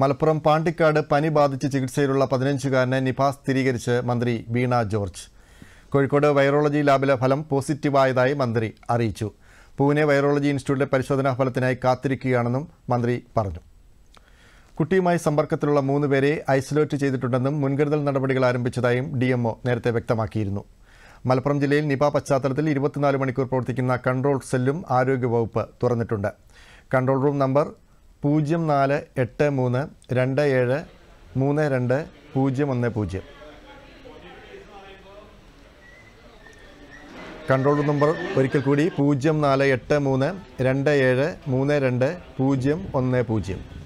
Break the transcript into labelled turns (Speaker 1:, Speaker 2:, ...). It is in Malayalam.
Speaker 1: മലപ്പുറം പാണ്ടിക്കാട് പനി ബാധിച്ച് ചികിത്സയിലുള്ള പതിനഞ്ചുകാരനെ നിഫ സ്ഥിരീകരിച്ച് മന്ത്രി വീണ ജോർജ് കോഴിക്കോട് വൈറോളജി ലാബിലെ ഫലം പോസിറ്റീവായതായി മന്ത്രി അറിയിച്ചു പൂനെ വൈറോളജി ഇൻസ്റ്റിറ്റ്യൂട്ടിലെ പരിശോധനാ ഫലത്തിനായി കാത്തിരിക്കുകയാണെന്നും മന്ത്രി പറഞ്ഞു കുട്ടിയുമായി സമ്പർക്കത്തിലുള്ള മൂന്ന് പേരെ ഐസൊലേറ്റ് ചെയ്തിട്ടുണ്ടെന്നും മുൻകരുതൽ നടപടികൾ ആരംഭിച്ചതായും ഡി നേരത്തെ വ്യക്തമാക്കിയിരുന്നു മലപ്പുറം ജില്ലയിൽ നിപ പശ്ചാത്തലത്തിൽ ഇരുപത്തിനാല് മണിക്കൂർ പ്രവർത്തിക്കുന്ന കൺട്രോൾ സെല്ലും ആരോഗ്യവകുപ്പ് തുറന്നിട്ടുണ്ട് കൺട്രോൾ റൂം നമ്പർ പൂജ്യം നാല് എട്ട് മൂന്ന് രണ്ട് ഏഴ് മൂന്ന് രണ്ട് പൂജ്യം ഒന്ന് പൂജ്യം കൺട്രോൾ നമ്പർ ഒരിക്കൽ കൂടി പൂജ്യം നാല് എട്ട് മൂന്ന് രണ്ട് ഏഴ് മൂന്ന് രണ്ട് പൂജ്യം ഒന്ന് പൂജ്യം